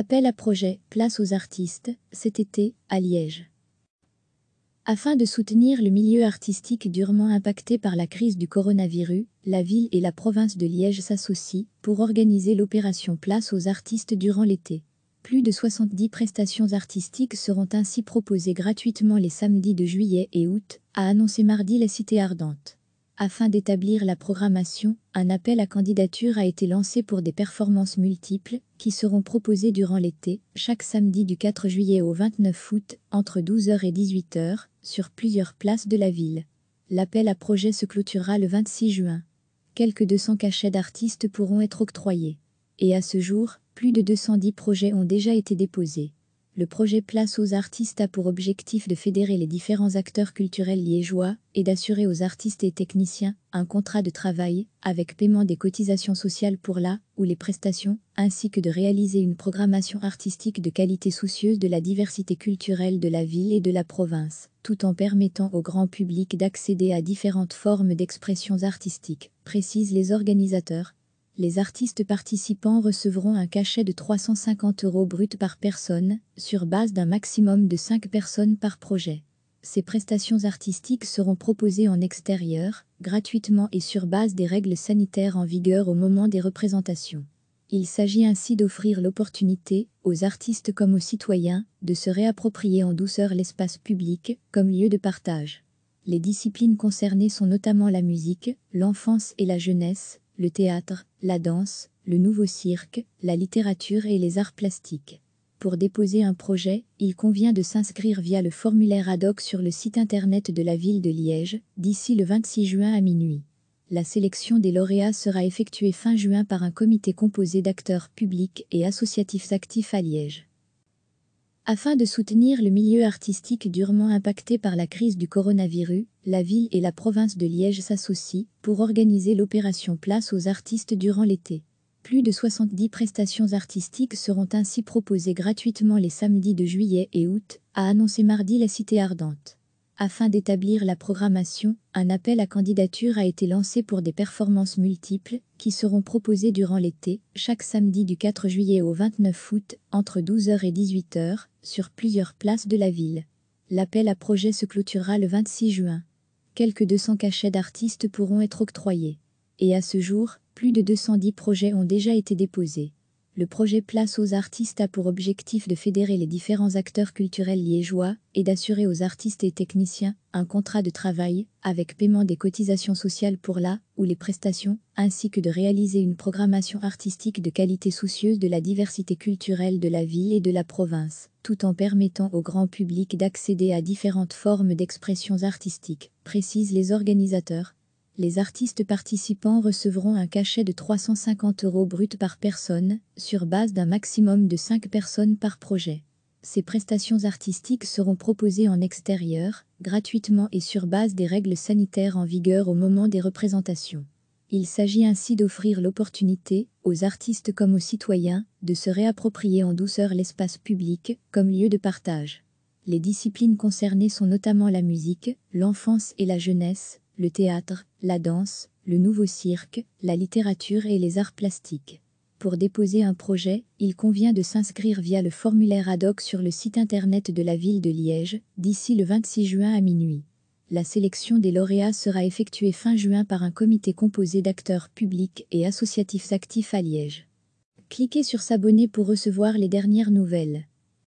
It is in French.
Appel à projet, place aux artistes, cet été, à Liège. Afin de soutenir le milieu artistique durement impacté par la crise du coronavirus, la ville et la province de Liège s'associent pour organiser l'opération Place aux artistes durant l'été. Plus de 70 prestations artistiques seront ainsi proposées gratuitement les samedis de juillet et août, a annoncé mardi la Cité Ardente. Afin d'établir la programmation, un appel à candidature a été lancé pour des performances multiples qui seront proposées durant l'été, chaque samedi du 4 juillet au 29 août, entre 12h et 18h, sur plusieurs places de la ville. L'appel à projet se clôturera le 26 juin. Quelques 200 cachets d'artistes pourront être octroyés. Et à ce jour, plus de 210 projets ont déjà été déposés le projet Place aux artistes a pour objectif de fédérer les différents acteurs culturels liégeois et d'assurer aux artistes et techniciens un contrat de travail avec paiement des cotisations sociales pour la ou les prestations, ainsi que de réaliser une programmation artistique de qualité soucieuse de la diversité culturelle de la ville et de la province, tout en permettant au grand public d'accéder à différentes formes d'expressions artistiques, précisent les organisateurs, les artistes participants recevront un cachet de 350 euros brut par personne, sur base d'un maximum de 5 personnes par projet. Ces prestations artistiques seront proposées en extérieur, gratuitement et sur base des règles sanitaires en vigueur au moment des représentations. Il s'agit ainsi d'offrir l'opportunité, aux artistes comme aux citoyens, de se réapproprier en douceur l'espace public comme lieu de partage. Les disciplines concernées sont notamment la musique, l'enfance et la jeunesse, le théâtre, la danse, le nouveau cirque, la littérature et les arts plastiques. Pour déposer un projet, il convient de s'inscrire via le formulaire ad hoc sur le site internet de la ville de Liège, d'ici le 26 juin à minuit. La sélection des lauréats sera effectuée fin juin par un comité composé d'acteurs publics et associatifs actifs à Liège. Afin de soutenir le milieu artistique durement impacté par la crise du coronavirus, la ville et la province de Liège s'associent pour organiser l'opération Place aux artistes durant l'été. Plus de 70 prestations artistiques seront ainsi proposées gratuitement les samedis de juillet et août, a annoncé mardi la Cité Ardente. Afin d'établir la programmation, un appel à candidature a été lancé pour des performances multiples qui seront proposées durant l'été, chaque samedi du 4 juillet au 29 août, entre 12h et 18h, sur plusieurs places de la ville. L'appel à projet se clôturera le 26 juin quelques 200 cachets d'artistes pourront être octroyés. Et à ce jour, plus de 210 projets ont déjà été déposés. Le projet Place aux artistes a pour objectif de fédérer les différents acteurs culturels liégeois et d'assurer aux artistes et techniciens un contrat de travail avec paiement des cotisations sociales pour la ou les prestations, ainsi que de réaliser une programmation artistique de qualité soucieuse de la diversité culturelle de la ville et de la province tout en permettant au grand public d'accéder à différentes formes d'expressions artistiques, précisent les organisateurs. Les artistes participants recevront un cachet de 350 euros brut par personne, sur base d'un maximum de 5 personnes par projet. Ces prestations artistiques seront proposées en extérieur, gratuitement et sur base des règles sanitaires en vigueur au moment des représentations. Il s'agit ainsi d'offrir l'opportunité, aux artistes comme aux citoyens, de se réapproprier en douceur l'espace public comme lieu de partage. Les disciplines concernées sont notamment la musique, l'enfance et la jeunesse, le théâtre, la danse, le nouveau cirque, la littérature et les arts plastiques. Pour déposer un projet, il convient de s'inscrire via le formulaire ad hoc sur le site internet de la ville de Liège d'ici le 26 juin à minuit. La sélection des lauréats sera effectuée fin juin par un comité composé d'acteurs publics et associatifs actifs à Liège. Cliquez sur S'abonner pour recevoir les dernières nouvelles.